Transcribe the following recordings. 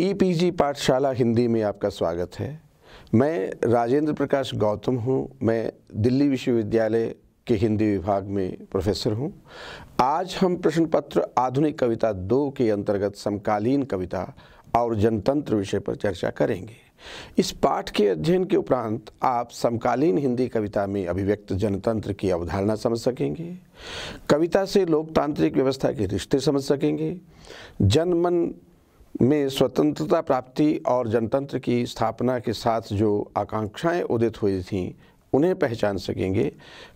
e-PG e पाठशाला हिंदी में आपका स्वागत है मैं राजेंद्र प्रकाश गौतम हूं मैं दिल्ली विश्वविद्यालय के हिंदी विभाग में प्रोफेसर हूं आज हम प्रश्न पत्र आधुनिक कविता दो के अंतर्गत समकालीन कविता और जनतंत्र विषय पर चर्चा करेंगे इस पाठ के अध्ययन के उपरांत आप समकालीन हिंदी कविता में अभिव्यक्त जनतंत्र की अवधारणा समझ सकेंगे कविता से लोकतांत्रिक व्यवस्था के रिश्ते समझ सकेंगे जनमन में स्वतंत्रता प्राप्ति और जनतंत्र की स्थापना के साथ जो आकांक्षाएं उदित हुई थीं उन्हें पहचान सकेंगे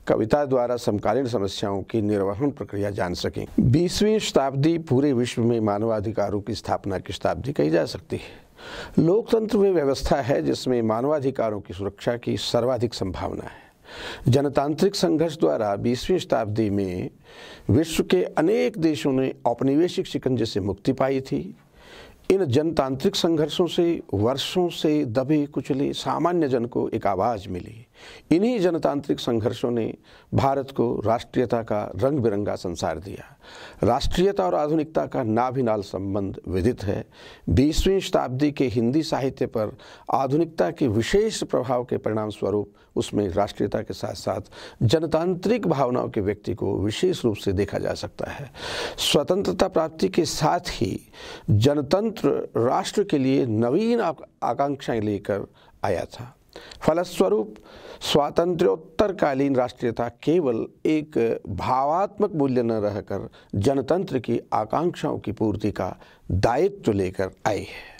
कविता द्वारा समकालीन समस्याओं की निर्वहन प्रक्रिया जान सकेंगे बीसवीं शताब्दी पूरे विश्व में मानवाधिकारों की स्थापना की शताब्दी कही जा सकती है लोकतंत्र वे व्यवस्था है जिसमें मानवाधिकारों की सुरक्षा की सर्वाधिक संभावना है जनतांत्रिक संघर्ष द्वारा 20वीं शताब्दी में विश्व के अनेक देशों ने औपनिवेशिक शिकंजे से मुक्ति पाई थी इन जनतांत्रिक संघर्षों से वर्षों से दबे कुचले सामान्य जन को एक आवाज़ मिली इन्हीं जनतांत्रिक संघर्षों ने भारत को राष्ट्रीयता का रंग बिरंगा संसार दिया राष्ट्रीयता और आधुनिकता का नाभिनाल संबंध विदित है बीसवीं शताब्दी के हिंदी साहित्य पर आधुनिकता के विशेष प्रभाव के परिणाम स्वरूप उसमें राष्ट्रीयता के साथ साथ जनतांत्रिक भावनाओं के व्यक्ति को विशेष रूप से देखा जा सकता है स्वतंत्रता प्राप्ति के साथ ही जनतंत्र राष्ट्र के लिए नवीन आकांक्षाएं लेकर आया था फलस्वरूप स्वातंत्रोत्तरकालीन राष्ट्रीयता केवल एक भावात्मक मूल्य न रहकर जनतंत्र की आकांक्षाओं की पूर्ति का दायित्व लेकर आई है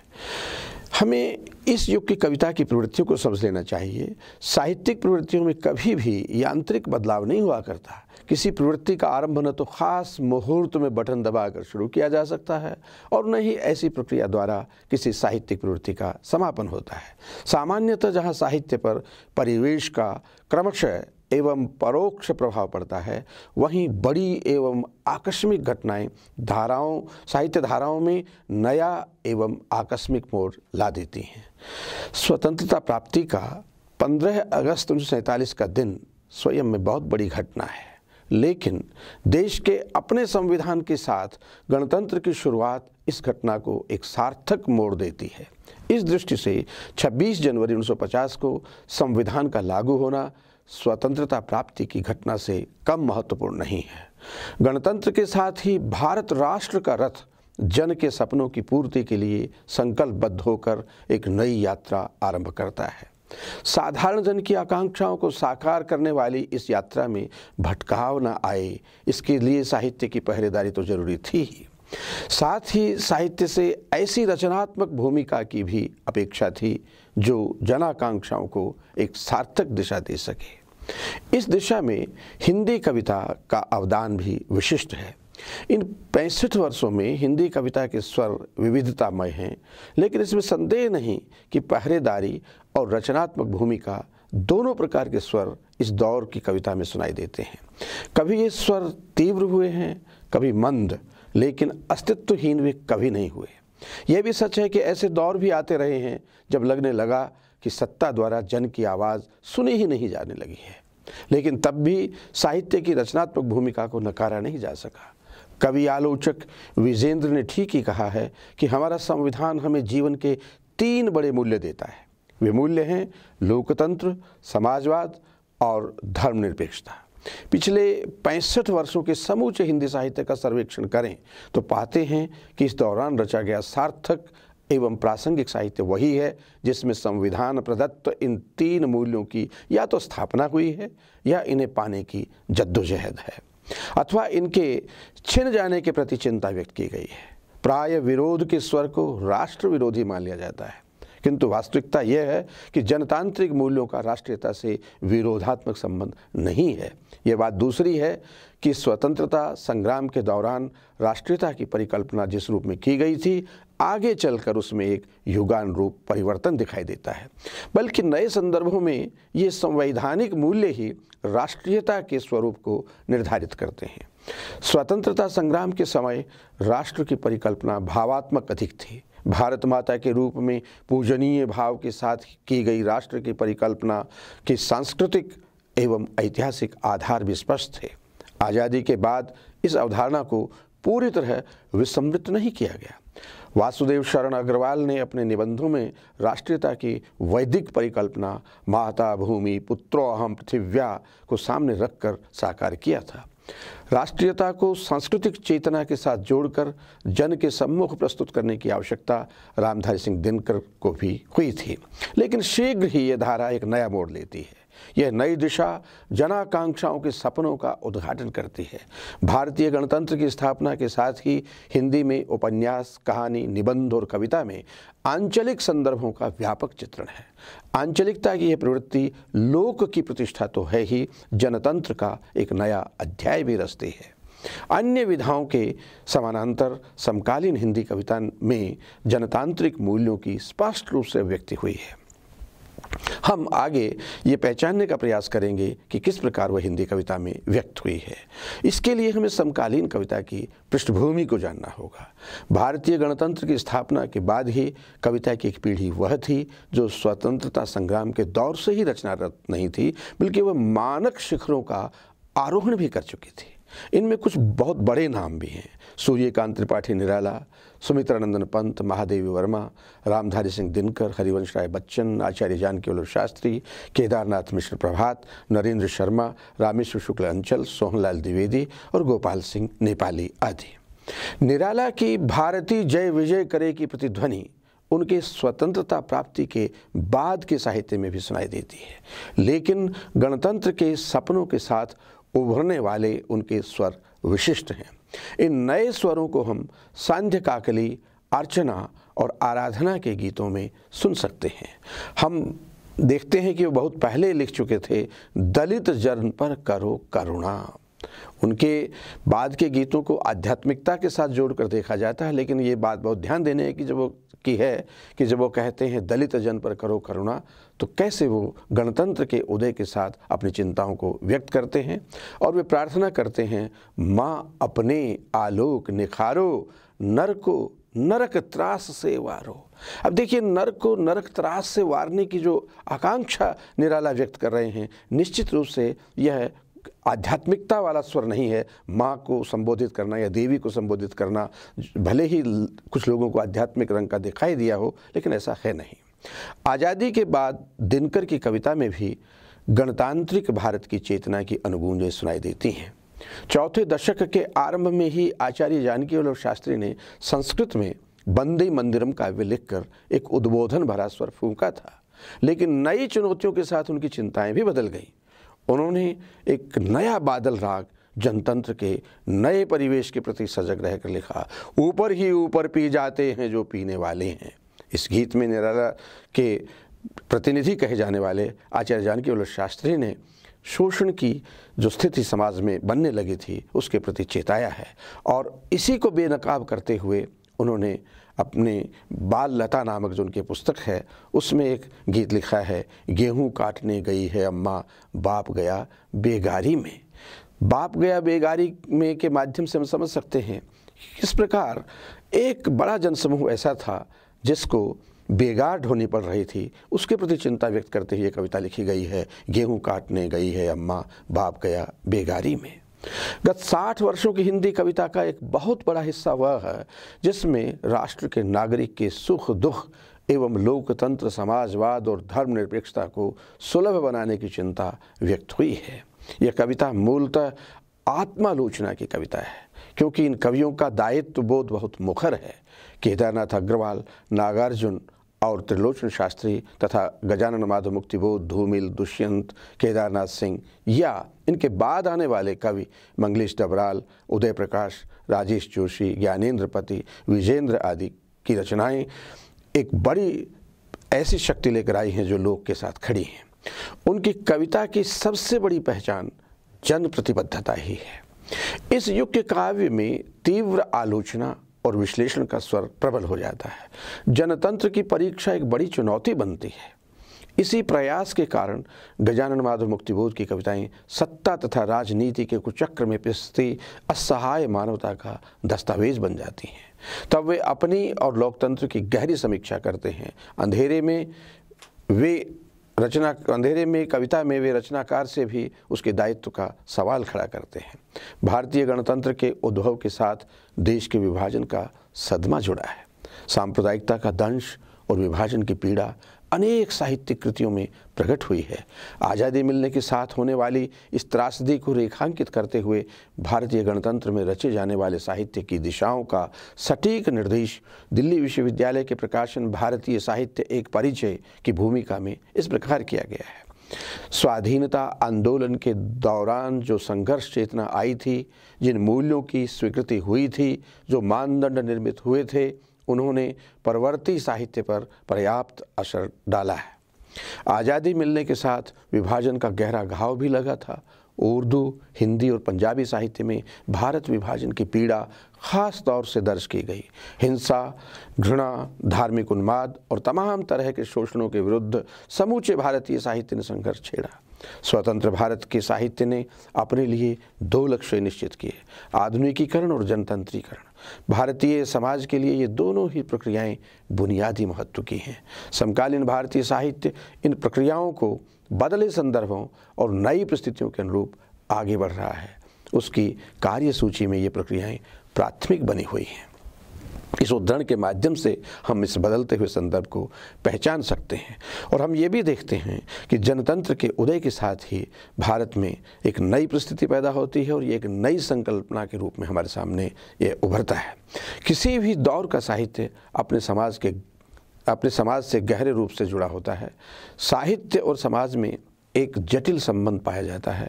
हमें इस युग की कविता की प्रवृत्तियों को समझ लेना चाहिए साहित्यिक प्रवृत्तियों में कभी भी यांत्रिक बदलाव नहीं हुआ करता किसी प्रवृत्ति का आरंभ न तो खास मुहूर्त में बटन दबाकर शुरू किया जा सकता है और न ही ऐसी प्रक्रिया द्वारा किसी साहित्यिक प्रवृत्ति का समापन होता है सामान्यतः जहाँ साहित्य पर परिवेश का क्रमशः एवं परोक्ष प्रभाव पड़ता है वहीं बड़ी एवं आकस्मिक घटनाएं धाराओं साहित्य धाराओं में नया एवं आकस्मिक मोड़ ला देती हैं स्वतंत्रता प्राप्ति का 15 अगस्त उन्नीस का दिन स्वयं में बहुत बड़ी घटना है लेकिन देश के अपने संविधान के साथ गणतंत्र की शुरुआत इस घटना को एक सार्थक मोड़ देती है इस दृष्टि से 26 जनवरी 1950 को संविधान का लागू होना स्वतंत्रता प्राप्ति की घटना से कम महत्वपूर्ण नहीं है गणतंत्र के साथ ही भारत राष्ट्र का रथ जन के सपनों की पूर्ति के लिए संकल्पबद्ध होकर एक नई यात्रा आरंभ करता है साधारण जन की आकांक्षाओं को साकार करने वाली इस यात्रा में भटकाव न आए इसके लिए साहित्य की पहरेदारी तो जरूरी थी ही साथ ही साहित्य से ऐसी रचनात्मक भूमिका की भी अपेक्षा थी जो जनाकांक्षाओं को एक सार्थक दिशा दे सके इस दिशा में हिंदी कविता का अवदान भी विशिष्ट है इन पैंसठ वर्षों में हिंदी कविता के स्वर विविधतामय हैं लेकिन इसमें संदेह नहीं कि पहरेदारी और रचनात्मक भूमिका दोनों प्रकार के स्वर इस दौर की कविता में सुनाई देते हैं कभी ये स्वर तीव्र हुए हैं कभी मंद लेकिन अस्तित्वहीन भी कभी नहीं हुए यह भी सच है कि ऐसे दौर भी आते रहे हैं जब लगने लगा कि सत्ता द्वारा जन की आवाज़ सुनी ही नहीं जाने लगी है लेकिन तब भी साहित्य की रचनात्मक भूमिका को नकारा नहीं जा सका कवि आलोचक विजेंद्र ने ठीक ही कहा है कि हमारा संविधान हमें जीवन के तीन बड़े मूल्य देता है वे मूल्य हैं लोकतंत्र समाजवाद और धर्मनिरपेक्षता पिछले पैंसठ वर्षों के समूचे हिंदी साहित्य का सर्वेक्षण करें तो पाते हैं कि इस दौरान रचा गया सार्थक एवं प्रासंगिक साहित्य वही है जिसमें संविधान प्रदत्त इन तीन मूल्यों की या तो स्थापना हुई है या इन्हें पाने की जद्दोजहद है अथवा इनके छिन जाने के प्रति चिंता व्यक्त की गई है प्राय विरोध के स्वर को राष्ट्र विरोधी मान लिया जाता है किंतु वास्तविकता यह है कि जनतांत्रिक मूल्यों का राष्ट्रीयता से विरोधात्मक संबंध नहीं है यह बात दूसरी है कि स्वतंत्रता संग्राम के दौरान राष्ट्रीयता की परिकल्पना जिस रूप में की गई थी आगे चलकर उसमें एक युगान रूप परिवर्तन दिखाई देता है बल्कि नए संदर्भों में ये संवैधानिक मूल्य ही राष्ट्रीयता के स्वरूप को निर्धारित करते हैं स्वतंत्रता संग्राम के समय राष्ट्र की परिकल्पना भावात्मक अधिक थी भारत माता के रूप में पूजनीय भाव के साथ की गई राष्ट्र की परिकल्पना के सांस्कृतिक एवं ऐतिहासिक आधार भी स्पष्ट थे आज़ादी के बाद इस अवधारणा को पूरी तरह विस्मृत नहीं किया गया वासुदेव शरण अग्रवाल ने अपने निबंधों में राष्ट्रीयता की वैदिक परिकल्पना माता भूमि पुत्रो अहम पृथिव्या को सामने रखकर साकार किया था राष्ट्रीयता को सांस्कृतिक चेतना के साथ जोड़कर जन के सम्मुख प्रस्तुत करने की आवश्यकता रामधारी सिंह दिनकर को भी हुई थी लेकिन शीघ्र ही यह धारा एक नया मोड़ लेती है यह नई दिशा जनाकांक्षाओं के सपनों का उद्घाटन करती है भारतीय गणतंत्र की स्थापना के साथ ही हिंदी में उपन्यास कहानी निबंध और कविता में आंचलिक संदर्भों का व्यापक चित्रण है आंचलिकता की यह प्रवृत्ति लोक की प्रतिष्ठा तो है ही जनतंत्र का एक नया अध्याय भी रचती है अन्य विधाओं के समानांतर समकालीन हिंदी कविता में जनतांत्रिक मूल्यों की स्पष्ट रूप से व्यक्ति हुई है हम आगे ये पहचानने का प्रयास करेंगे कि किस प्रकार वह हिंदी कविता में व्यक्त हुई है इसके लिए हमें समकालीन कविता की पृष्ठभूमि को जानना होगा भारतीय गणतंत्र की स्थापना के बाद ही कविता की एक पीढ़ी वह थी जो स्वतंत्रता संग्राम के दौर से ही रचनारत नहीं थी बल्कि वह मानक शिखरों का आरोहण भी कर चुकी थी इनमें कुछ बहुत बड़े नाम भी हैं सूर्यकांत त्रिपाठी निराला सुमित्रानंदन पंत महादेवी वर्मा रामधारी सिंह दिनकर हरिवंश राय बच्चन आचार्य जानकीवल्लभ शास्त्री केदारनाथ मिश्र प्रभात नरेंद्र शर्मा रामेश्वर शुक्ल अंचल सोहनलाल द्विवेदी और गोपाल सिंह नेपाली आदि निराला की भारतीय जय विजय करे की प्रतिध्वनि उनके स्वतंत्रता प्राप्ति के बाद के साहित्य में भी सुनाई देती है लेकिन गणतंत्र के सपनों के साथ उभरने वाले उनके स्वर विशिष्ट हैं इन नए स्वरों को हम सांध्य काकली अर्चना और आराधना के गीतों में सुन सकते हैं हम देखते हैं कि वो बहुत पहले लिख चुके थे दलित जन पर करो करुणा उनके बाद के गीतों को आध्यात्मिकता के साथ जोड़कर देखा जाता है लेकिन ये बात बहुत ध्यान देने है कि जब वो की है कि जब वो कहते हैं दलित जन पर करो करुणा तो कैसे वो गणतंत्र के उदय के साथ अपनी चिंताओं को व्यक्त करते हैं और वे प्रार्थना करते हैं माँ अपने आलोक निखारो नर को नरक त्रास से वारो अब देखिए नरक को नरक त्रास से वारने की जो आकांक्षा निराला व्यक्त कर रहे हैं निश्चित रूप से यह आध्यात्मिकता वाला स्वर नहीं है माँ को संबोधित करना या देवी को संबोधित करना भले ही कुछ लोगों को आध्यात्मिक रंग का दिखाई दिया हो लेकिन ऐसा है नहीं आज़ादी के बाद दिनकर की कविता में भी गणतांत्रिक भारत की चेतना की अनुगूंजें सुनाई देती हैं चौथे दशक के आरंभ में ही आचार्य जानकी वल्लभ शास्त्री ने संस्कृत में बंदे मंदिरम काव्य लिखकर एक उद्बोधन भरा स्वर फूंका था लेकिन नई चुनौतियों के साथ उनकी चिंताएं भी बदल गईं उन्होंने एक नया बादल राग जनतंत्र के नए परिवेश के प्रति सजग रहकर लिखा ऊपर ही ऊपर पी जाते हैं जो पीने वाले हैं इस गीत में निराला के प्रतिनिधि कहे जाने वाले आचार्य जानकी वल्लभ शास्त्री ने शोषण की जो स्थिति समाज में बनने लगी थी उसके प्रति चेताया है और इसी को बेनकाब करते हुए उन्होंने अपने बाल लता नामक जो उनकी पुस्तक है उसमें एक गीत लिखा है गेहूँ काटने गई है अम्मा बाप गया बेगारी में बाप गया बेगारी में के माध्यम से हम समझ सकते हैं किस प्रकार एक बड़ा जनसमूह ऐसा था जिसको बेगार ढोनी पड़ रही थी उसके प्रति चिंता व्यक्त करते हुए कविता लिखी गई है गेहूँ काटने गई है अम्मा बाप गया बेगारी में गत साठ वर्षों की हिंदी कविता का एक बहुत बड़ा हिस्सा वह है जिसमें राष्ट्र के नागरिक के सुख दुख एवं लोकतंत्र समाजवाद और धर्मनिरपेक्षता को सुलभ बनाने की चिंता व्यक्त हुई है यह कविता मूलतः आत्मालोचना की कविता है क्योंकि इन कवियों का दायित्व बोध बहुत मुखर है केदारनाथ अग्रवाल नागार्जुन और त्रिलोचन शास्त्री तथा गजानन माधव मुक्तिबोध धूमिल दुष्यंत केदारनाथ सिंह या इनके बाद आने वाले कवि मंगलेश डबराल उदय प्रकाश राजेश जोशी ज्ञानेन्द्र पति विजेंद्र आदि की रचनाएं एक बड़ी ऐसी शक्ति लेकर आई हैं जो लोग के साथ खड़ी हैं उनकी कविता की सबसे बड़ी पहचान जन प्रतिबद्धता ही है इस युग के काव्य में तीव्र आलोचना और विश्लेषण का स्वर प्रबल हो जाता है जनतंत्र की परीक्षा एक बड़ी चुनौती बनती है इसी प्रयास के कारण गजानन माधव मुक्तिबोध की कविताएं सत्ता तथा राजनीति के कुचक्र में पिसती असहाय मानवता का दस्तावेज बन जाती हैं तब वे अपनी और लोकतंत्र की गहरी समीक्षा करते हैं अंधेरे में वे रचना अंधेरे में कविता में वे रचनाकार से भी उसके दायित्व का सवाल खड़ा करते हैं भारतीय गणतंत्र के उद्भव के साथ देश के विभाजन का सदमा जुड़ा है सांप्रदायिकता का दंश और विभाजन की पीड़ा अनेक साहित्य कृतियों में प्रकट हुई है आज़ादी मिलने के साथ होने वाली इस त्रासदी को रेखांकित करते हुए भारतीय गणतंत्र में रचे जाने वाले साहित्य की दिशाओं का सटीक निर्देश दिल्ली विश्वविद्यालय के प्रकाशन भारतीय साहित्य एक परिचय की भूमिका में इस प्रकार किया गया है स्वाधीनता आंदोलन के दौरान जो संघर्ष चेतना आई थी जिन मूल्यों की स्वीकृति हुई थी जो मानदंड निर्मित हुए थे उन्होंने परवर्ती साहित्य पर पर्याप्त असर डाला है आज़ादी मिलने के साथ विभाजन का गहरा घाव भी लगा था उर्दू हिंदी और पंजाबी साहित्य में भारत विभाजन की पीड़ा खास तौर से दर्ज की गई हिंसा घृणा धार्मिक उन्माद और तमाम तरह के शोषणों के विरुद्ध समूचे भारतीय साहित्य ने संघर्ष छेड़ा स्वतंत्र भारत के साहित्य ने अपने लिए दो लक्ष्य निश्चित किए आधुनिकीकरण और जनतंत्रीकरण भारतीय समाज के लिए ये दोनों ही प्रक्रियाएं बुनियादी महत्व की हैं समकालीन भारतीय साहित्य इन प्रक्रियाओं को बदले संदर्भों और नई परिस्थितियों के अनुरूप आगे बढ़ रहा है उसकी कार्यसूची में ये प्रक्रियाएं प्राथमिक बनी हुई हैं इस उद्धरण के माध्यम से हम इस बदलते हुए संदर्भ को पहचान सकते हैं और हम ये भी देखते हैं कि जनतंत्र के उदय के साथ ही भारत में एक नई परिस्थिति पैदा होती है और ये एक नई संकल्पना के रूप में हमारे सामने ये उभरता है किसी भी दौर का साहित्य अपने समाज के अपने समाज से गहरे रूप से जुड़ा होता है साहित्य और समाज में एक जटिल संबंध पाया जाता है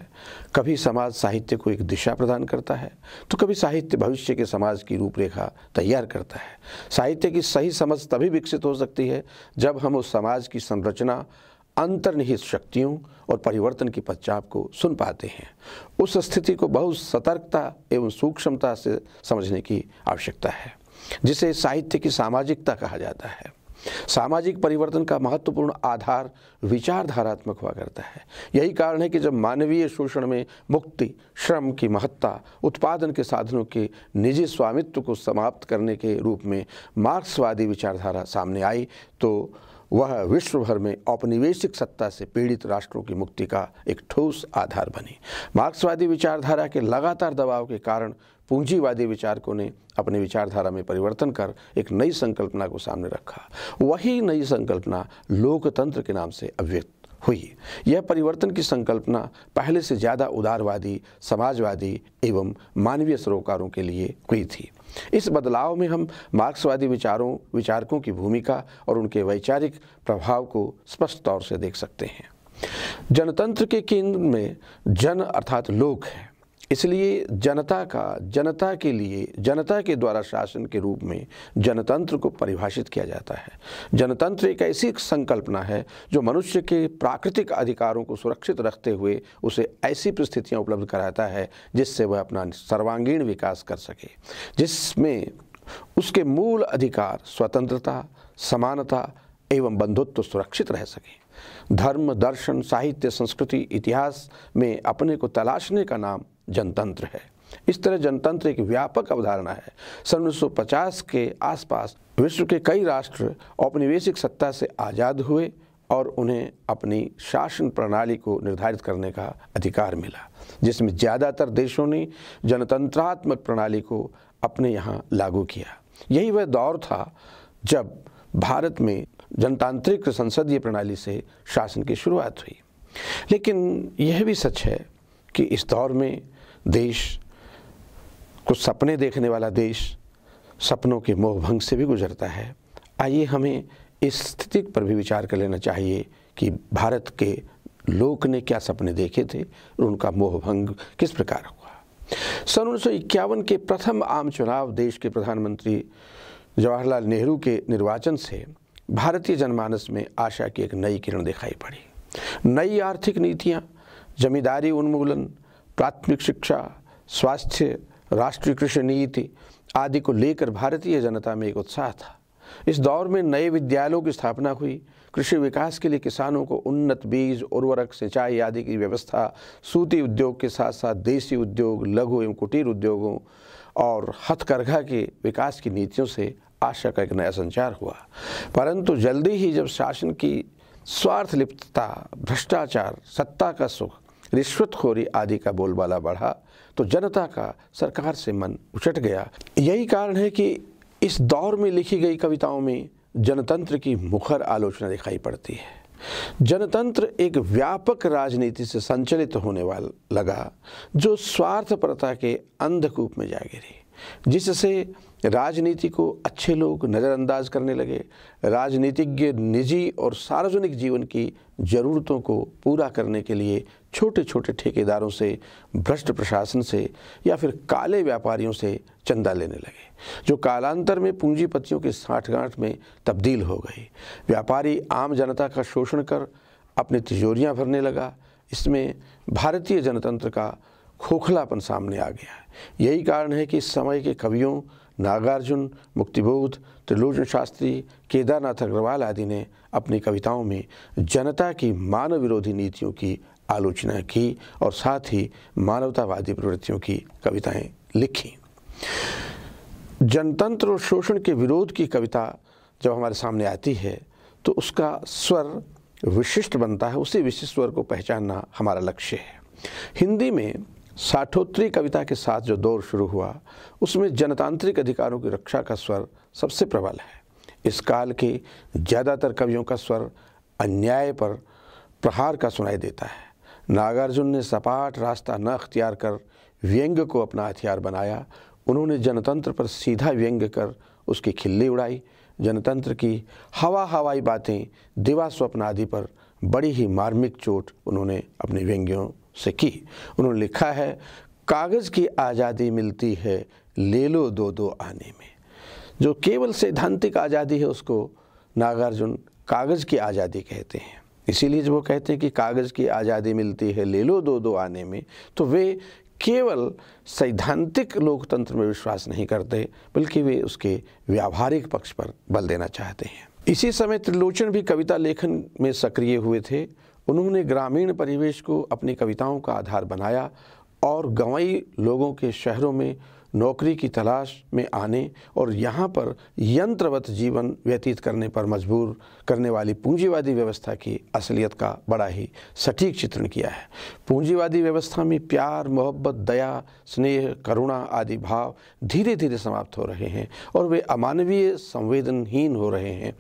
कभी समाज साहित्य को एक दिशा प्रदान करता है तो कभी साहित्य भविष्य के समाज की रूपरेखा तैयार करता है साहित्य की सही समझ तभी विकसित हो सकती है जब हम उस समाज की संरचना अंतर्निहित शक्तियों और परिवर्तन की पश्चाप को सुन पाते हैं उस स्थिति को बहुत सतर्कता एवं सूक्ष्मता से समझने की आवश्यकता है जिसे साहित्य की सामाजिकता कहा जाता है सामाजिक परिवर्तन का महत्वपूर्ण आधार विचारधारात्मक हुआ करता है यही कारण है कि जब मानवीय शोषण में मुक्ति श्रम की महत्ता उत्पादन के साधनों के निजी स्वामित्व को समाप्त करने के रूप में मार्क्सवादी विचारधारा सामने आई तो वह विश्व भर में औपनिवेशिक सत्ता से पीड़ित राष्ट्रों की मुक्ति का एक ठोस आधार बनी मार्क्सवादी विचारधारा के लगातार दबाव के कारण पूंजीवादी विचारकों ने अपनी विचारधारा में परिवर्तन कर एक नई संकल्पना को सामने रखा वही नई संकल्पना लोकतंत्र के नाम से अभिव्यक्त हुई यह परिवर्तन की संकल्पना पहले से ज़्यादा उदारवादी समाजवादी एवं मानवीय सरोकारों के लिए हुई थी इस बदलाव में हम मार्क्सवादी विचारों विचारकों की भूमिका और उनके वैचारिक प्रभाव को स्पष्ट तौर से देख सकते हैं जनतंत्र के केंद्र में जन अर्थात लोक है इसलिए जनता का जनता के लिए जनता के द्वारा शासन के रूप में जनतंत्र को परिभाषित किया जाता है जनतंत्र एक ऐसी संकल्पना है जो मनुष्य के प्राकृतिक अधिकारों को सुरक्षित रखते हुए उसे ऐसी परिस्थितियाँ उपलब्ध कराता है जिससे वह अपना सर्वांगीण विकास कर सके जिसमें उसके मूल अधिकार स्वतंत्रता समानता एवं बंधुत्व सुरक्षित रह सकें धर्म दर्शन साहित्य संस्कृति इतिहास में अपने को तलाशने का नाम जनतंत्र है इस तरह जनतंत्र एक व्यापक अवधारणा है सन उन्नीस के आसपास विश्व के कई राष्ट्र औपनिवेशिक सत्ता से आज़ाद हुए और उन्हें अपनी शासन प्रणाली को निर्धारित करने का अधिकार मिला जिसमें ज़्यादातर देशों ने जनतंत्रात्मक प्रणाली को अपने यहाँ लागू किया यही वह दौर था जब भारत में जनतांत्रिक संसदीय प्रणाली से शासन की शुरुआत हुई लेकिन यह भी सच है कि इस दौर में देश कुछ सपने देखने वाला देश सपनों के मोहभंग से भी गुजरता है आइए हमें इस स्थिति पर भी विचार कर लेना चाहिए कि भारत के लोग ने क्या सपने देखे थे और उनका मोहभंग किस प्रकार हुआ सन उन्नीस के प्रथम आम चुनाव देश के प्रधानमंत्री जवाहरलाल नेहरू के निर्वाचन से भारतीय जनमानस में आशा की एक नई किरण दिखाई पड़ी नई आर्थिक नीतियाँ जमींदारी उन्मूलन प्राथमिक शिक्षा स्वास्थ्य राष्ट्रीय कृषि नीति आदि को लेकर भारतीय जनता में एक उत्साह था इस दौर में नए विद्यालयों की स्थापना हुई कृषि विकास के लिए किसानों को उन्नत बीज उर्वरक सिंचाई आदि की व्यवस्था सूती उद्योग के साथ साथ देसी उद्योग लघु एवं कुटीर उद्योगों और हथकरघा के विकास की नीतियों से आशा का एक नया संचार हुआ परंतु जल्दी ही जब शासन की स्वार्थ लिप्तता भ्रष्टाचार सत्ता का सुख रिश्वतखोरी आदि का बोलबाला बढ़ा तो जनता का सरकार से मन उचट गया यही कारण है कि इस दौर में लिखी गई कविताओं में जनतंत्र की मुखर आलोचना दिखाई पड़ती है जनतंत्र एक व्यापक राजनीति से संचलित होने वाला लगा जो स्वार्थपरता के अंधकूप में जा गिरी जिससे राजनीति को अच्छे लोग नज़रअंदाज करने लगे राजनीतिज्ञ निजी और सार्वजनिक जीवन की ज़रूरतों को पूरा करने के लिए छोटे छोटे ठेकेदारों से भ्रष्ट प्रशासन से या फिर काले व्यापारियों से चंदा लेने लगे जो कालांतर में पूंजीपतियों के साठगांठ में तब्दील हो गई व्यापारी आम जनता का शोषण कर अपनी तिजोरियाँ भरने लगा इसमें भारतीय जनतंत्र का खोखलापन सामने आ गया यही कारण है कि इस समय के कवियों नागार्जुन मुक्तिबोध त्रिलोचन शास्त्री केदारनाथ अग्रवाल आदि ने अपनी कविताओं में जनता की मानव विरोधी नीतियों की आलोचना की और साथ ही मानवतावादी प्रवृत्तियों की कविताएं लिखी जनतंत्र और शोषण के विरोध की कविता जब हमारे सामने आती है तो उसका स्वर विशिष्ट बनता है उसी विशिष्ट स्वर को पहचानना हमारा लक्ष्य है हिंदी में साठोत्री कविता के साथ जो दौर शुरू हुआ उसमें जनतांत्रिक अधिकारों की रक्षा का स्वर सबसे प्रबल है इस काल के ज़्यादातर कवियों का स्वर अन्याय पर प्रहार का सुनाई देता है नागार्जुन ने सपाट रास्ता न अख्तियार कर व्यंग्य को अपना हथियार बनाया उन्होंने जनतंत्र पर सीधा व्यंग्य कर उसकी खिल्ली उड़ाई जनतंत्र की हवा हवाई बातें दिवा स्वप्न आदि पर बड़ी ही मार्मिक चोट उन्होंने अपने व्यंग्यों से की उन्होंने लिखा है कागज़ की आज़ादी मिलती है ले लो दो दो आने में जो केवल सैद्धांतिक आज़ादी है उसको नागार्जुन कागज़ की आज़ादी कहते हैं इसीलिए जब वो कहते हैं कि कागज़ की आज़ादी मिलती है ले लो दो दो आने में तो वे केवल सैद्धांतिक लोकतंत्र में विश्वास नहीं करते बल्कि वे उसके व्यावहारिक पक्ष पर बल देना चाहते हैं इसी समय त्रिलोचन भी कविता लेखन में सक्रिय हुए थे उन्होंने ग्रामीण परिवेश को अपनी कविताओं का आधार बनाया और गंवई लोगों के शहरों में नौकरी की तलाश में आने और यहाँ पर यंत्रवत जीवन व्यतीत करने पर मजबूर करने वाली पूंजीवादी व्यवस्था की असलियत का बड़ा ही सटीक चित्रण किया है पूंजीवादी व्यवस्था में प्यार मोहब्बत दया स्नेह करुणा आदि भाव धीरे धीरे समाप्त हो रहे हैं और वे अमानवीय संवेदनहीन हो रहे हैं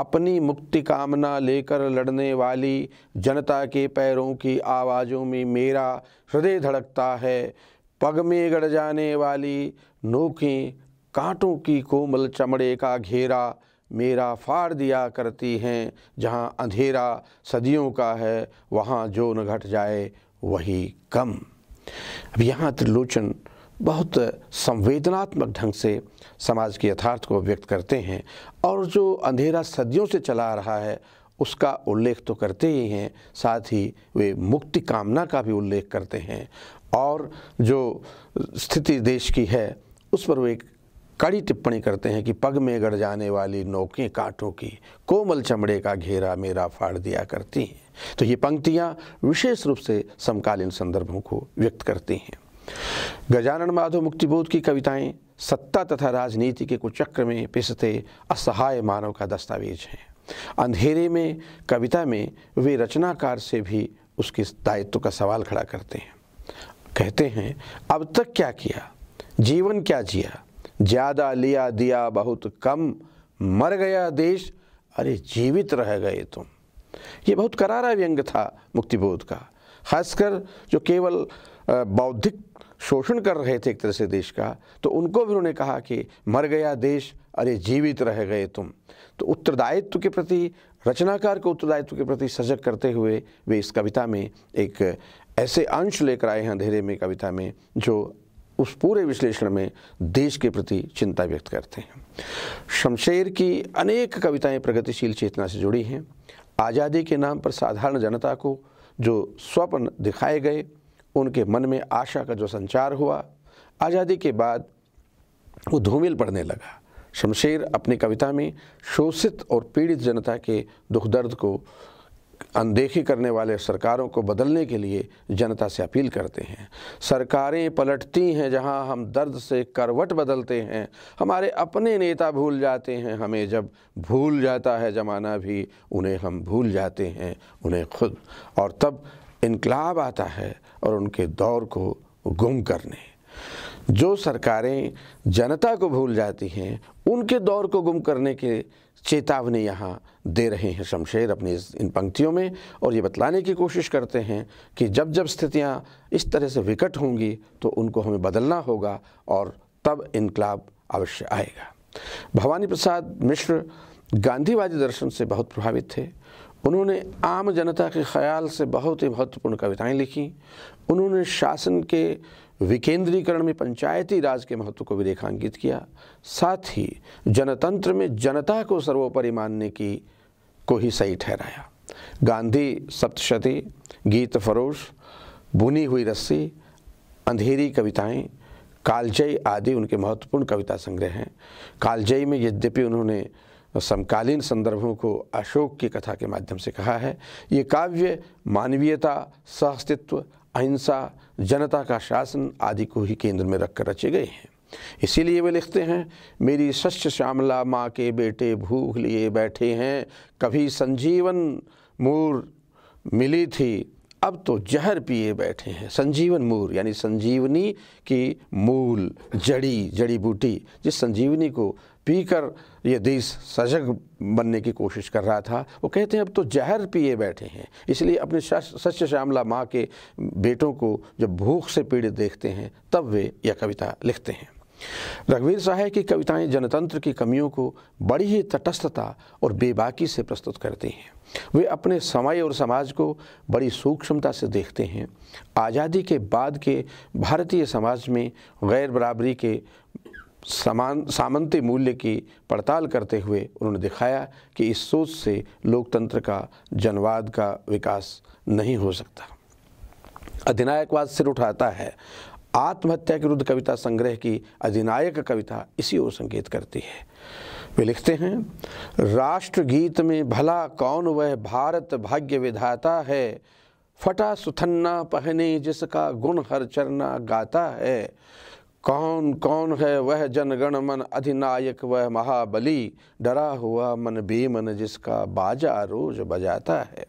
अपनी मुक्ति कामना लेकर लड़ने वाली जनता के पैरों की आवाज़ों में मेरा हृदय धड़कता है पग में गड़ जाने वाली नोकी कांटों की कोमल चमड़े का घेरा मेरा फाड़ दिया करती हैं जहाँ अंधेरा सदियों का है वहाँ जो न घट जाए वही कम अब यहाँ त्रिलोचन बहुत संवेदनात्मक ढंग से समाज के यथार्थ को व्यक्त करते हैं और जो अंधेरा सदियों से चला आ रहा है उसका उल्लेख तो करते ही हैं साथ ही वे मुक्ति कामना का भी उल्लेख करते हैं और जो स्थिति देश की है उस पर वो एक कड़ी टिप्पणी करते हैं कि पग में गड़ जाने वाली नौके कांटों की कोमल चमड़े का घेरा मेरा फाड़ दिया करती हैं तो ये पंक्तियाँ विशेष रूप से समकालीन संदर्भों को व्यक्त करती हैं गजानन माधव मुक्तिबोध की कविताएं सत्ता तथा राजनीति के कुचक्र में पिसते असहाय मानव का दस्तावेज हैं अंधेरे में कविता में वे रचनाकार से भी उसके दायित्व का सवाल खड़ा करते हैं कहते हैं अब तक क्या किया जीवन क्या जिया ज़्यादा लिया दिया बहुत कम मर गया देश अरे जीवित रह गए तुम ये बहुत करारा व्यंग था मुक्तिबोध का खासकर जो केवल बौद्धिक शोषण कर रहे थे एक तरह से देश का तो उनको भी उन्होंने कहा कि मर गया देश अरे जीवित रह गए तुम तो उत्तरदायित्व के प्रति रचनाकार को उत्तरदायित्व के प्रति सजग करते हुए वे इस कविता में एक ऐसे अंश लेकर आए हैं अंधेरे में कविता में जो उस पूरे विश्लेषण में देश के प्रति चिंता व्यक्त करते हैं शमशेर की अनेक कविताएं प्रगतिशील चेतना से जुड़ी हैं आज़ादी के नाम पर साधारण जनता को जो स्वप्न दिखाए गए उनके मन में आशा का जो संचार हुआ आज़ादी के बाद वो धूमिल पड़ने लगा शमशेर अपनी कविता में शोषित और पीड़ित जनता के दुख दर्द को अनदेखी करने वाले सरकारों को बदलने के लिए जनता से अपील करते हैं सरकारें पलटती हैं जहां हम दर्द से करवट बदलते हैं हमारे अपने नेता भूल जाते हैं हमें जब भूल जाता है ज़माना भी उन्हें हम भूल जाते हैं उन्हें खुद और तब इनकलाब आता है और उनके दौर को गुम करने जो सरकारें जनता को भूल जाती हैं उनके दौर को गुम करने के चेतावनी यहाँ दे रहे हैं शमशेर अपनी इन पंक्तियों में और ये बतलाने की कोशिश करते हैं कि जब जब स्थितियाँ इस तरह से विकट होंगी तो उनको हमें बदलना होगा और तब इनकलाब अवश्य आएगा भवानी प्रसाद मिश्र गांधीवादी दर्शन से बहुत प्रभावित थे उन्होंने आम जनता के ख्याल से बहुत ही महत्वपूर्ण कविताएं लिखीं उन्होंने शासन के विकेंद्रीकरण में पंचायती राज के महत्व को भी रेखांकित किया साथ ही जनतंत्र में जनता को सर्वोपरि मानने की को ही सही ठहराया गांधी सप्तशती गीत फरोश बुनी हुई रस्सी अंधेरी कविताएं कालजई आदि उनके महत्वपूर्ण कविता संग्रह हैं कालजई में यद्यपि उन्होंने समकालीन संदर्भों को अशोक की कथा के माध्यम से कहा है ये काव्य मानवीयता सहअस्तित्व अहिंसा जनता का शासन आदि को ही केंद्र में रखकर रचे गए हैं इसीलिए वे लिखते हैं मेरी सच श्यामला माँ के बेटे भूख लिए बैठे हैं कभी संजीवन मूर मिली थी अब तो जहर पिए बैठे हैं संजीवन मूल यानी संजीवनी की मूल जड़ी जड़ी बूटी जिस संजीवनी को पीकर ये देश सजग बनने की कोशिश कर रहा था वो कहते हैं अब तो जहर पिए बैठे हैं इसलिए अपने सच श्यामला माँ के बेटों को जब भूख से पीड़ित देखते हैं तब वे यह कविता लिखते हैं रघुवीर साहे की कविताएं जनतंत्र की कमियों को बड़ी ही तटस्थता और बेबाकी से प्रस्तुत करती हैं वे अपने समय और समाज को बड़ी सूक्ष्मता से देखते हैं आज़ादी के बाद के भारतीय समाज में गैर बराबरी के समान सामंत मूल्य की पड़ताल करते हुए उन्होंने दिखाया कि इस सोच से लोकतंत्र का जनवाद का विकास नहीं हो सकता अधिनायकवाद सिर उठाता है आत्महत्या के विरुद्ध कविता संग्रह की अधिनायक कविता इसी ओर संकेत करती है वे लिखते हैं राष्ट्रगीत में भला कौन वह भारत भाग्य विधाता है फटा सुथन्ना पहने जिसका गुण हर चरना गाता है कौन कौन है वह जनगण मन अधिनायक वह महाबली डरा हुआ मन बेमन जिसका बाजा रोज बजाता है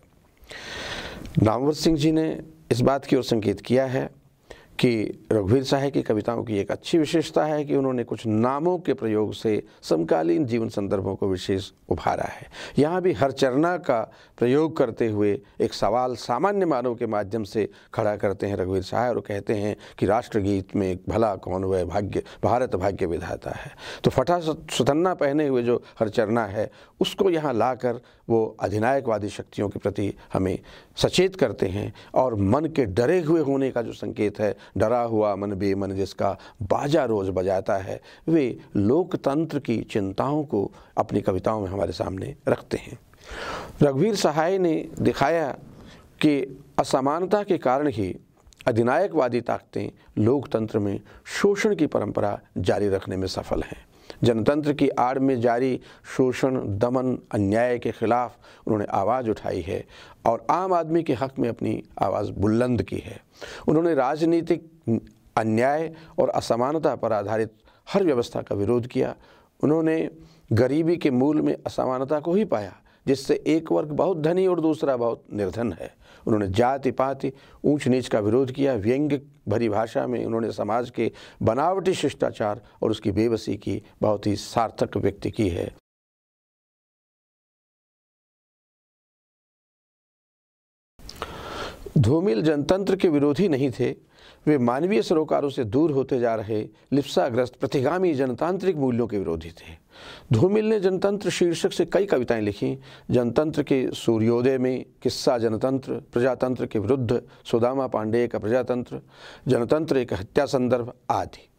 नामवर सिंह जी ने इस बात की ओर संकेत किया है कि रघुवीर साहे की कविताओं की एक अच्छी विशेषता है कि उन्होंने कुछ नामों के प्रयोग से समकालीन जीवन संदर्भों को विशेष उभारा है यहाँ भी हर चरना का प्रयोग करते हुए एक सवाल सामान्य मानव के माध्यम से खड़ा करते हैं रघुवीर साहे और कहते हैं कि राष्ट्रगीत में भला कौन हुआ भाग्य भारत भाग्य विधाता है तो फटा सुतन्ना पहने हुए जो हर चरणा है उसको यहाँ ला वो अधिनायकवादी शक्तियों के प्रति हमें सचेत करते हैं और मन के डरे हुए होने का जो संकेत है डरा हुआ मन बेमन जिसका बाजा रोज बजाता है वे लोकतंत्र की चिंताओं को अपनी कविताओं में हमारे सामने रखते हैं रघुवीर सहाय ने दिखाया कि असमानता के कारण ही अधिनायकवादी ताकतें लोकतंत्र में शोषण की परंपरा जारी रखने में सफल हैं जनतंत्र की आड़ में जारी शोषण दमन अन्याय के ख़िलाफ़ उन्होंने आवाज़ उठाई है और आम आदमी के हक़ में अपनी आवाज़ बुलंद की है उन्होंने राजनीतिक अन्याय और असमानता पर आधारित हर व्यवस्था का विरोध किया उन्होंने गरीबी के मूल में असमानता को ही पाया जिससे एक वर्ग बहुत धनी और दूसरा बहुत निर्धन है उन्होंने जाति पाति ऊंच नीच का विरोध किया व्यंग्य भरी भाषा में उन्होंने समाज के बनावटी शिष्टाचार और उसकी बेबसी की बहुत ही सार्थक व्यक्ति की है धूमिल जनतंत्र के विरोधी नहीं थे वे मानवीय सरोकारों से दूर होते जा रहे लिप्साग्रस्त प्रतिगामी जनतांत्रिक मूल्यों के विरोधी थे धूमिल ने जनतंत्र शीर्षक से कई कविताएं लिखीं जनतंत्र के सूर्योदय में किस्सा जनतंत्र प्रजातंत्र के विरुद्ध सुदामा पांडेय का प्रजातंत्र जनतंत्र एक हत्या संदर्भ आदि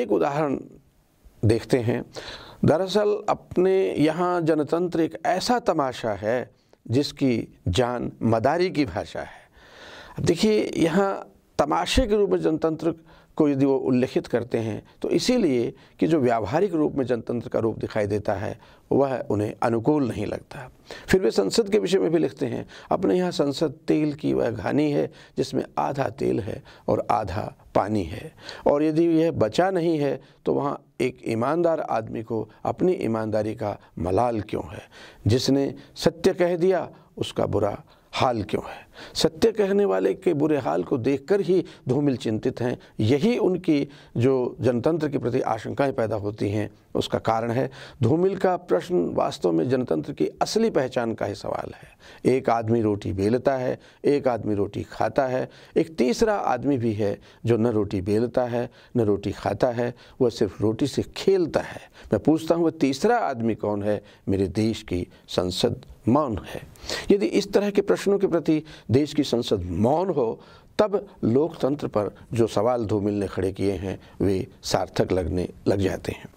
एक उदाहरण देखते हैं दरअसल अपने यहाँ जनतंत्र एक ऐसा तमाशा है जिसकी जान मदारी की भाषा है देखिए यहाँ तमाशे के रूप में जनतंत्र को यदि वो उल्लेखित करते हैं तो इसीलिए कि जो व्यावहारिक रूप में जनतंत्र का रूप दिखाई देता है वह उन्हें अनुकूल नहीं लगता फिर वे संसद के विषय में भी लिखते हैं अपने यहाँ संसद तेल की वह घानी है जिसमें आधा तेल है और आधा पानी है और यदि यह बचा नहीं है तो वहाँ एक ईमानदार आदमी को अपनी ईमानदारी का मलाल क्यों है जिसने सत्य कह दिया उसका बुरा हाल क्यों है सत्य कहने वाले के बुरे हाल को देखकर ही धूमिल चिंतित हैं यही उनकी जो जनतंत्र के प्रति आशंकाएं पैदा होती हैं उसका कारण है धूमिल का प्रश्न वास्तव में जनतंत्र की असली पहचान का ही सवाल है एक आदमी रोटी बेलता है एक आदमी रोटी खाता है एक तीसरा आदमी भी है जो न रोटी बेलता है न रोटी खाता है वह सिर्फ रोटी से खेलता है मैं पूछता हूँ वह तीसरा आदमी कौन है मेरे देश की संसद मौन है यदि इस तरह के प्रश्नों के प्रति देश की संसद मौन हो तब लोकतंत्र पर जो सवाल धूमिल ने खड़े किए हैं वे सार्थक लगने लग जाते हैं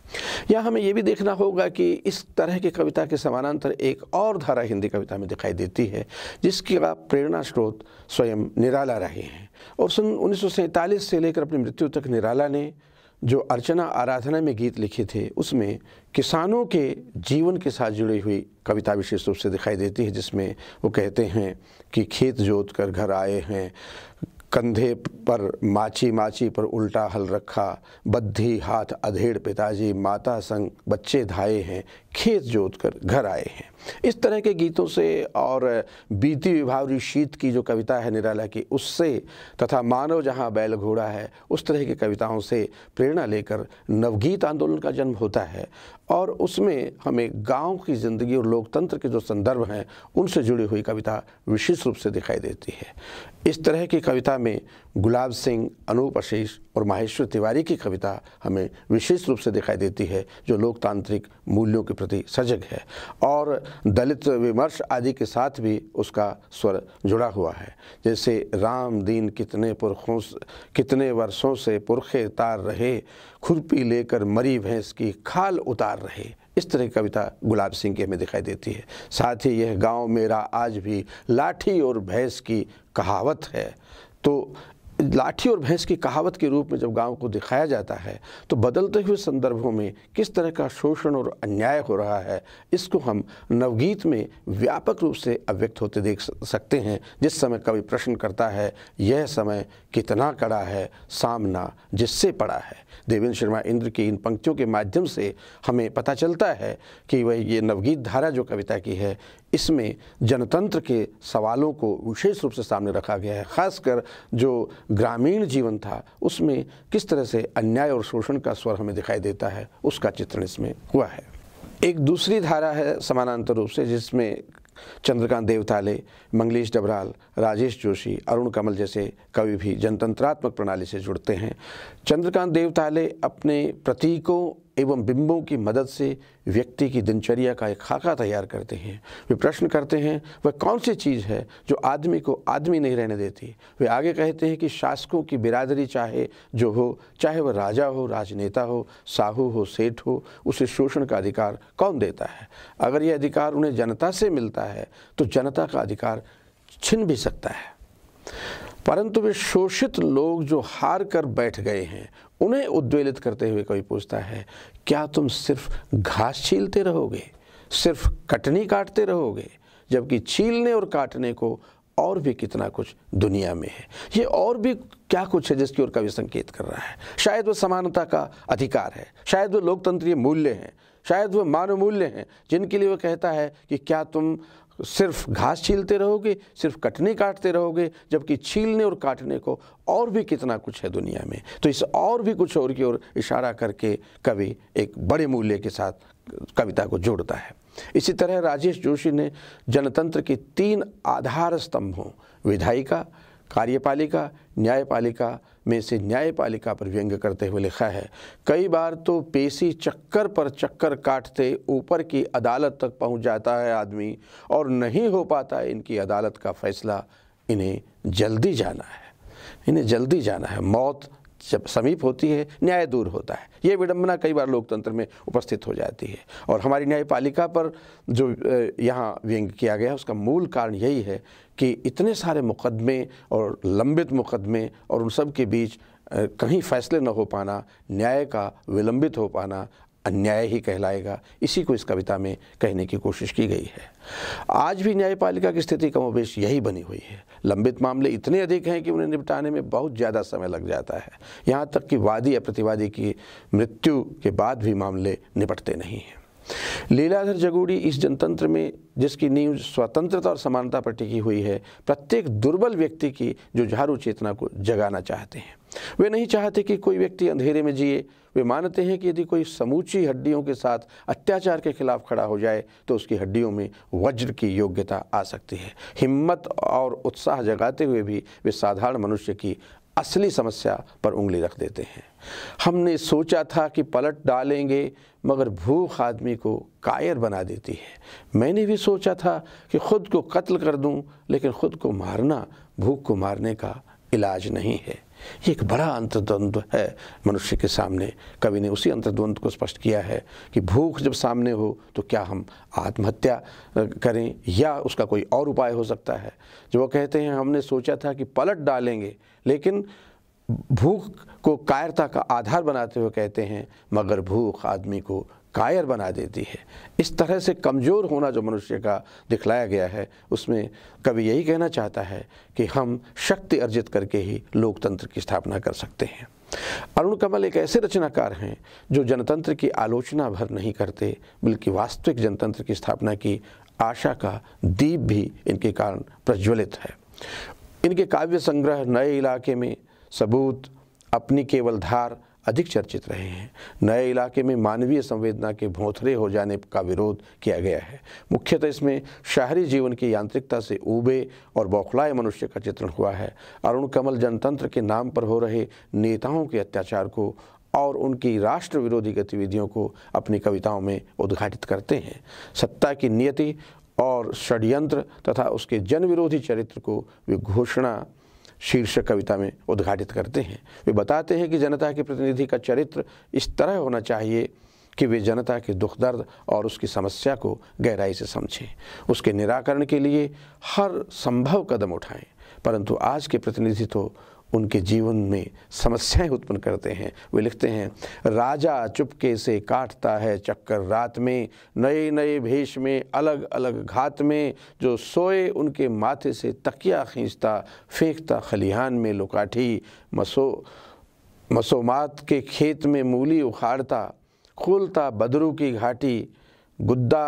या हमें ये भी देखना होगा कि इस तरह की कविता के समानांतर एक और धारा हिंदी कविता में दिखाई देती है जिसकी आप प्रेरणा स्रोत स्वयं निराला रहे हैं और सन उन्नीस से लेकर अपनी मृत्यु तक निराला ने जो अर्चना आराधना में गीत लिखे थे उसमें किसानों के जीवन के साथ जुड़ी हुई कविता विशेष रूप से दिखाई देती है जिसमें वो कहते हैं कि खेत जोत कर घर आए हैं कंधे पर माची माची पर उल्टा हल रखा बद्धी हाथ अधेड़ पिताजी माता संग बच्चे धाए हैं खेत जोत कर घर आए हैं इस तरह के गीतों से और बीती विभावरी शीत की जो कविता है निराला की उससे तथा मानव जहाँ बैल घोड़ा है उस तरह की कविताओं से प्रेरणा लेकर नवगीत आंदोलन का जन्म होता है और उसमें हमें गांव की ज़िंदगी और लोकतंत्र के जो संदर्भ हैं उनसे जुड़ी हुई कविता विशेष रूप से दिखाई देती है इस तरह की कविता में गुलाब सिंह अनूप अशीष और माहेश्वर तिवारी की कविता हमें विशेष रूप से दिखाई देती है जो लोकतांत्रिक मूल्यों के प्रति सजग है और दलित विमर्श आदि के साथ भी उसका स्वर जुड़ा हुआ है जैसे राम दीन कितने पुरखों कितने वर्षों से पुरखे तार रहे खुरपी लेकर मरी भैंस की खाल उतार रहे इस तरह की कविता गुलाब सिंह की हमें दिखाई देती है साथ ही यह गांव मेरा आज भी लाठी और भैंस की कहावत है तो लाठी और भैंस की कहावत के रूप में जब गांव को दिखाया जाता है तो बदलते हुए संदर्भों में किस तरह का शोषण और अन्याय हो रहा है इसको हम नवगीत में व्यापक रूप से अव्यक्त होते देख सकते हैं जिस समय कवि प्रश्न करता है यह समय कितना कड़ा है सामना जिससे पड़ा है देवेंद्र शर्मा इंद्र की इन पंक्तियों के माध्यम से हमें पता चलता है कि वह ये नवगीत धारा जो कविता की है इसमें जनतंत्र के सवालों को विशेष रूप से सामने रखा गया है खासकर जो ग्रामीण जीवन था उसमें किस तरह से अन्याय और शोषण का स्वर हमें दिखाई देता है उसका चित्रण इसमें हुआ है एक दूसरी धारा है समानांतर रूप से जिसमें चंद्रकांत देवताले मंगलेश डबराल राजेश जोशी अरुण कमल जैसे कवि भी जनतंत्रात्मक प्रणाली से जुड़ते हैं चंद्रकांत देवताले अपने प्रतीकों एवं बिंबों की मदद से व्यक्ति की दिनचर्या का एक खाका तैयार करते हैं वे प्रश्न करते हैं वह कौन सी चीज़ है जो आदमी को आदमी नहीं रहने देती वे आगे कहते हैं कि शासकों की बिरादरी चाहे जो हो चाहे वह राजा हो राजनेता हो साहू हो सेठ हो उसे शोषण का अधिकार कौन देता है अगर यह अधिकार उन्हें जनता से मिलता है तो जनता का अधिकार छिन भी सकता है परंतु वे शोषित लोग जो हार कर बैठ गए हैं उन्हें उद्वेलित करते हुए कोई पूछता है क्या तुम सिर्फ घास छीलते रहोगे सिर्फ कटनी काटते रहोगे जबकि छीलने और काटने को और भी कितना कुछ दुनिया में है ये और भी क्या कुछ है जिसकी ओर कवि संकेत कर रहा है शायद वह समानता का अधिकार है शायद वह लोकतंत्रीय मूल्य हैं शायद वह मानव मूल्य हैं जिनके लिए वह कहता है कि क्या तुम सिर्फ घास छीलते रहोगे सिर्फ कटने काटते रहोगे जबकि छीलने और काटने को और भी कितना कुछ है दुनिया में तो इस और भी कुछ और की ओर इशारा करके कवि एक बड़े मूल्य के साथ कविता को जोड़ता है इसी तरह राजेश जोशी ने जनतंत्र के तीन आधार स्तंभों विधायिका कार्यपालिका न्यायपालिका में से न्यायपालिका पर व्यंग करते हुए लिखा है कई बार तो पेशी चक्कर पर चक्कर काटते ऊपर की अदालत तक पहुंच जाता है आदमी और नहीं हो पाता इनकी अदालत का फैसला इन्हें जल्दी जाना है इन्हें जल्दी जाना है मौत समीप होती है न्याय दूर होता है ये विडंबना कई बार लोकतंत्र में उपस्थित हो जाती है और हमारी न्यायपालिका पर जो यहाँ व्यंग किया गया उसका मूल कारण यही है कि इतने सारे मुकदमे और लंबित मुकदमे और उन सब के बीच कहीं फैसले न हो पाना न्याय का विलंबित हो पाना अन्याय ही कहलाएगा इसी को इस कविता में कहने की कोशिश की गई है आज भी न्यायपालिका की स्थिति कमोबेश यही बनी हुई है लंबित मामले इतने अधिक हैं कि उन्हें निपटाने में बहुत ज़्यादा समय लग जाता है यहाँ तक कि वादी या प्रतिवादी की मृत्यु के बाद भी मामले निपटते नहीं हैं लीलाधर जगूड़ी इस जनतंत्र में जिसकी नींव स्वतंत्रता और समानता पर टिकी हुई है प्रत्येक दुर्बल व्यक्ति की जो झारू चेतना को जगाना चाहते हैं वे नहीं चाहते कि कोई व्यक्ति अंधेरे में जिए वे मानते हैं कि यदि कोई समूची हड्डियों के साथ अत्याचार के खिलाफ खड़ा हो जाए तो उसकी हड्डियों में वज्र की योग्यता आ सकती है हिम्मत और उत्साह जगाते हुए भी वे साधारण मनुष्य की असली समस्या पर उंगली रख देते हैं हमने सोचा था कि पलट डालेंगे मगर भूख आदमी को कायर बना देती है मैंने भी सोचा था कि ख़ुद को कत्ल कर दूं लेकिन ख़ुद को मारना भूख को मारने का इलाज नहीं है ये एक बड़ा अंतर्द्वंद है मनुष्य के सामने कवि ने उसी अंतर्द्वंद को स्पष्ट किया है कि भूख जब सामने हो तो क्या हम आत्महत्या करें या उसका कोई और उपाय हो सकता है जो वो कहते हैं हमने सोचा था कि पलट डालेंगे लेकिन भूख को कायरता का आधार बनाते हुए कहते हैं मगर भूख आदमी को कायर बना देती है इस तरह से कमज़ोर होना जो मनुष्य का दिखलाया गया है उसमें कवि यही कहना चाहता है कि हम शक्ति अर्जित करके ही लोकतंत्र की स्थापना कर सकते हैं अरुण कमल एक ऐसे रचनाकार हैं जो जनतंत्र की आलोचना भर नहीं करते बल्कि वास्तविक जनतंत्र की स्थापना की आशा का दीप भी इनके कारण प्रज्वलित है इनके काव्य संग्रह नए इलाके में सबूत अपनी केवल धार अधिक चर्चित रहे हैं नए इलाके में मानवीय संवेदना के भोथरे हो जाने का विरोध किया गया है मुख्यतः इसमें शहरी जीवन की यांत्रिकता से ऊबे और बौखलाए मनुष्य का चित्रण हुआ है अरुण कमल जनतंत्र के नाम पर हो रहे नेताओं के अत्याचार को और उनकी राष्ट्र विरोधी गतिविधियों को अपनी कविताओं में उद्घाटित करते हैं सत्ता की नियति और षड्यंत्र तथा उसके जन विरोधी चरित्र को वे घोषणा शीर्षक कविता में उद्घाटित करते हैं वे बताते हैं कि जनता के प्रतिनिधि का चरित्र इस तरह होना चाहिए कि वे जनता के दुख दर्द और उसकी समस्या को गहराई से समझें उसके निराकरण के लिए हर संभव कदम उठाएं परंतु आज के प्रतिनिधि तो उनके जीवन में समस्याएं उत्पन्न करते हैं वे लिखते हैं राजा चुपके से काटता है चक्कर रात में नए नए भेष में अलग अलग घात में जो सोए उनके माथे से तकिया खींचता फेंकता खलिहान में लुकाठी मसो मसोमात के खेत में मूली उखाड़ता खोलता बदरू की घाटी गुद्दा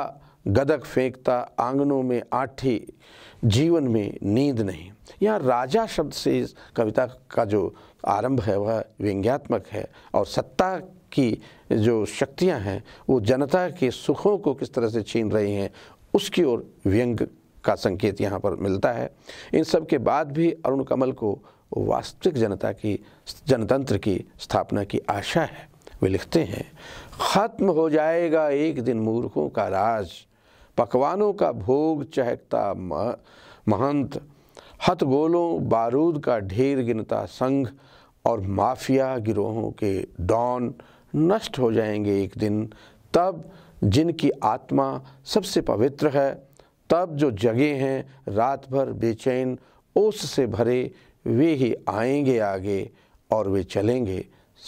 गदक फेंकता आंगनों में आठी जीवन में नींद नहीं यहाँ राजा शब्द से इस कविता का जो आरंभ है वह व्यंग्यात्मक है और सत्ता की जो शक्तियां हैं वो जनता के सुखों को किस तरह से छीन रही हैं उसकी ओर व्यंग का संकेत यहाँ पर मिलता है इन सब के बाद भी अरुण कमल को वास्तविक जनता की जनतंत्र की स्थापना की आशा है वे लिखते हैं ख़त्म हो जाएगा एक दिन मूर्खों का राज पकवानों का भोग चहकता महंत हथगोलों बारूद का ढेर गिनता संघ और माफिया गिरोहों के डॉन नष्ट हो जाएंगे एक दिन तब जिनकी आत्मा सबसे पवित्र है तब जो जगे हैं रात भर बेचैन ओस से भरे वे ही आएंगे आगे और वे चलेंगे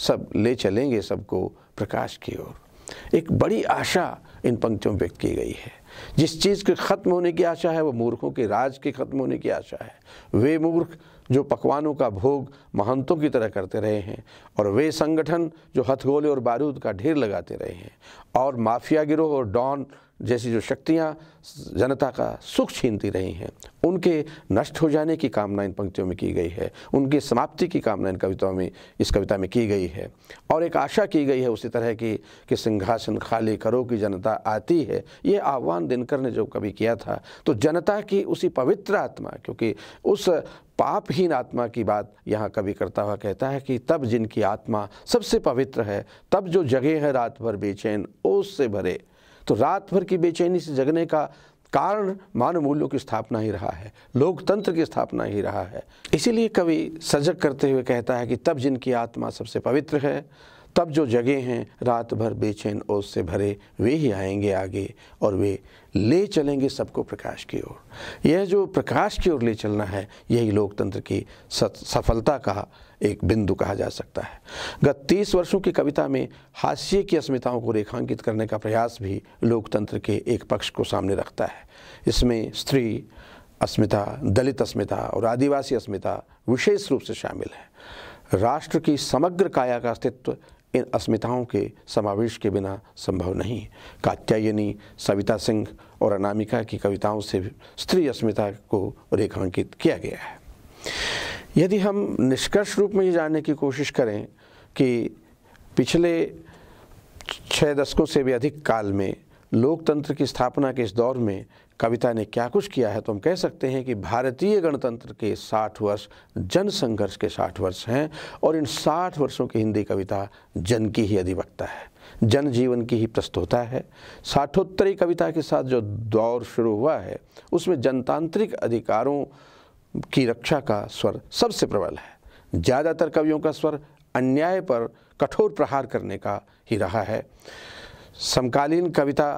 सब ले चलेंगे सबको प्रकाश की ओर एक बड़ी आशा इन पंक्तियों व्यक्त की गई है जिस चीज़ के ख़त्म होने की आशा है वो मूर्खों के राज के ख़त्म होने की आशा है वे मूर्ख जो पकवानों का भोग महंतों की तरह करते रहे हैं और वे संगठन जो हथगोले और बारूद का ढेर लगाते रहे हैं और माफिया गिरोह और डॉन जैसी जो शक्तियाँ जनता का सुख छीनती रही हैं उनके नष्ट हो जाने की कामना इन पंक्तियों में की गई है उनकी समाप्ति की कामना इन कविताओं में इस कविता में की गई है और एक आशा की गई है उसी तरह की कि सिंहासन खाली करो की जनता आती है ये आह्वान दिनकर ने जो कभी किया था तो जनता की उसी पवित्र आत्मा क्योंकि उस पापहीन आत्मा की बात यहाँ कवि करता हुआ कहता है कि तब जिनकी आत्मा सबसे पवित्र है तब जो जगह है रात भर बेचैन ओस से भरे तो रात भर की बेचैनी से जगने का कारण मानव मूल्यों की स्थापना ही रहा है लोकतंत्र की स्थापना ही रहा है इसीलिए कवि सजग करते हुए कहता है कि तब जिनकी आत्मा सबसे पवित्र है तब जो जगह हैं रात भर बेचैन ओस से भरे वे ही आएंगे आगे और वे ले चलेंगे सबको प्रकाश की ओर यह जो प्रकाश की ओर ले चलना है यही लोकतंत्र की सफलता का एक बिंदु कहा जा सकता है गत तीस वर्षों की कविता में हास्य की अस्मिताओं को रेखांकित करने का प्रयास भी लोकतंत्र के एक पक्ष को सामने रखता है इसमें स्त्री अस्मिता दलित अस्मिता और आदिवासी अस्मिता विशेष रूप से शामिल है राष्ट्र की समग्र काया का अस्तित्व इन अस्मिताओं के समावेश के बिना संभव नहीं कात्यायनी सविता सिंह और अनामिका की कविताओं से स्त्री अस्मिता को रेखांकित किया गया है यदि हम निष्कर्ष रूप में ये जानने की कोशिश करें कि पिछले छः दशकों से भी अधिक काल में लोकतंत्र की स्थापना के इस दौर में कविता ने क्या कुछ किया है तो हम कह सकते हैं कि भारतीय गणतंत्र के 60 वर्ष जन संघर्ष के 60 वर्ष हैं और इन 60 वर्षों की हिंदी कविता जन की ही अधिवक्ता है जन जीवन की ही प्रस्तोता है साठोत्तरी कविता के साथ जो दौर शुरू हुआ है उसमें जनतांत्रिक अधिकारों की रक्षा का स्वर सबसे प्रबल है ज़्यादातर कवियों का स्वर अन्याय पर कठोर प्रहार करने का ही रहा है समकालीन कविता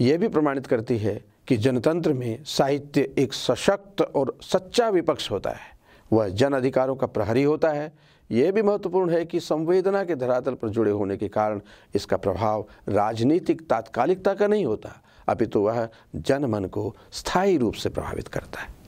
यह भी प्रमाणित करती है कि जनतंत्र में साहित्य एक सशक्त और सच्चा विपक्ष होता है वह जन अधिकारों का प्रहरी होता है यह भी महत्वपूर्ण है कि संवेदना के धरातल पर जुड़े होने के कारण इसका प्रभाव राजनीतिक तात्कालिकता का नहीं होता अपितु तो वह जनमन को स्थायी रूप से प्रभावित करता है